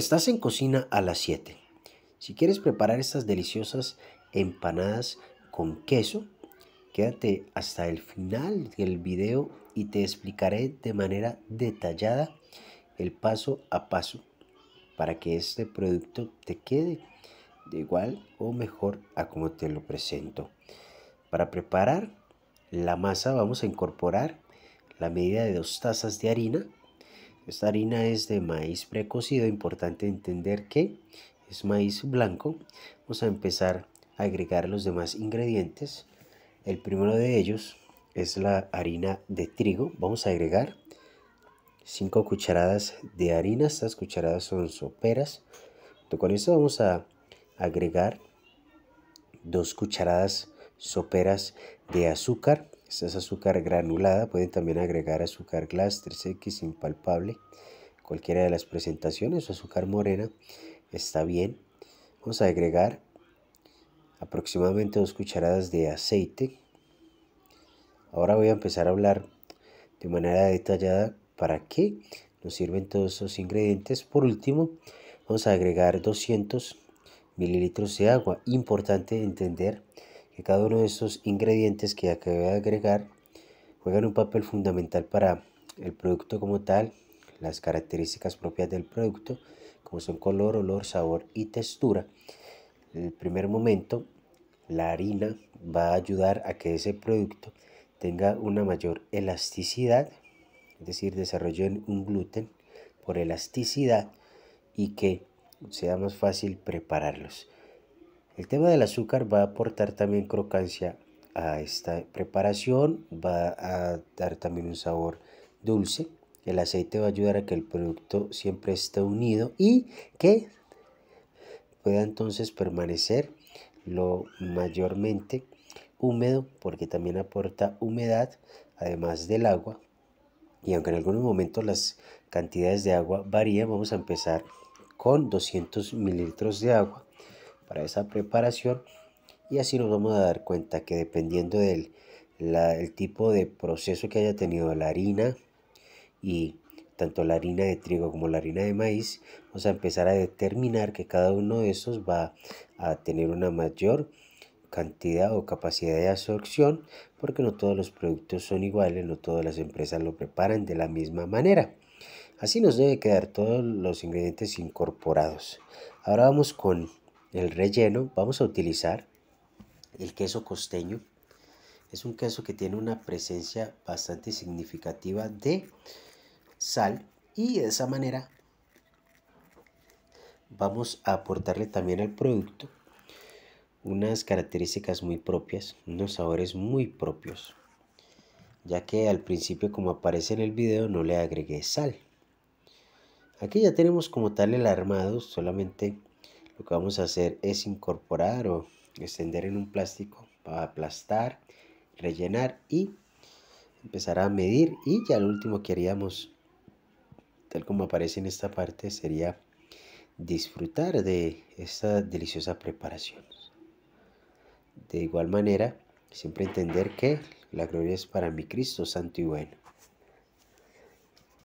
Estás en cocina a las 7. Si quieres preparar estas deliciosas empanadas con queso, quédate hasta el final del video y te explicaré de manera detallada el paso a paso para que este producto te quede de igual o mejor a como te lo presento. Para preparar la masa vamos a incorporar la medida de dos tazas de harina esta harina es de maíz precocido, importante entender que es maíz blanco. Vamos a empezar a agregar los demás ingredientes. El primero de ellos es la harina de trigo. Vamos a agregar 5 cucharadas de harina. Estas cucharadas son soperas. Con esto vamos a agregar 2 cucharadas soperas de azúcar. Esta es azúcar granulada, pueden también agregar azúcar glass 3X impalpable, cualquiera de las presentaciones o azúcar morena, está bien. Vamos a agregar aproximadamente dos cucharadas de aceite. Ahora voy a empezar a hablar de manera detallada para qué nos sirven todos esos ingredientes. Por último, vamos a agregar 200 mililitros de agua. Importante entender cada uno de estos ingredientes que acabé de agregar juegan un papel fundamental para el producto como tal, las características propias del producto, como son color, olor, sabor y textura. En el primer momento, la harina va a ayudar a que ese producto tenga una mayor elasticidad, es decir, desarrollen un gluten por elasticidad y que sea más fácil prepararlos. El tema del azúcar va a aportar también crocancia a esta preparación, va a dar también un sabor dulce. El aceite va a ayudar a que el producto siempre esté unido y que pueda entonces permanecer lo mayormente húmedo porque también aporta humedad además del agua y aunque en algunos momentos las cantidades de agua varían vamos a empezar con 200 mililitros de agua para esa preparación y así nos vamos a dar cuenta que dependiendo del el tipo de proceso que haya tenido la harina y tanto la harina de trigo como la harina de maíz, vamos a empezar a determinar que cada uno de esos va a tener una mayor cantidad o capacidad de absorción, porque no todos los productos son iguales, no todas las empresas lo preparan de la misma manera. Así nos debe quedar todos los ingredientes incorporados. Ahora vamos con el relleno vamos a utilizar el queso costeño. Es un queso que tiene una presencia bastante significativa de sal y de esa manera vamos a aportarle también al producto unas características muy propias, unos sabores muy propios, ya que al principio como aparece en el video no le agregué sal. Aquí ya tenemos como tal el armado, solamente lo que vamos a hacer es incorporar o extender en un plástico para aplastar, rellenar y empezar a medir y ya lo último que haríamos tal como aparece en esta parte sería disfrutar de esta deliciosa preparación. De igual manera, siempre entender que la gloria es para mi Cristo santo y bueno.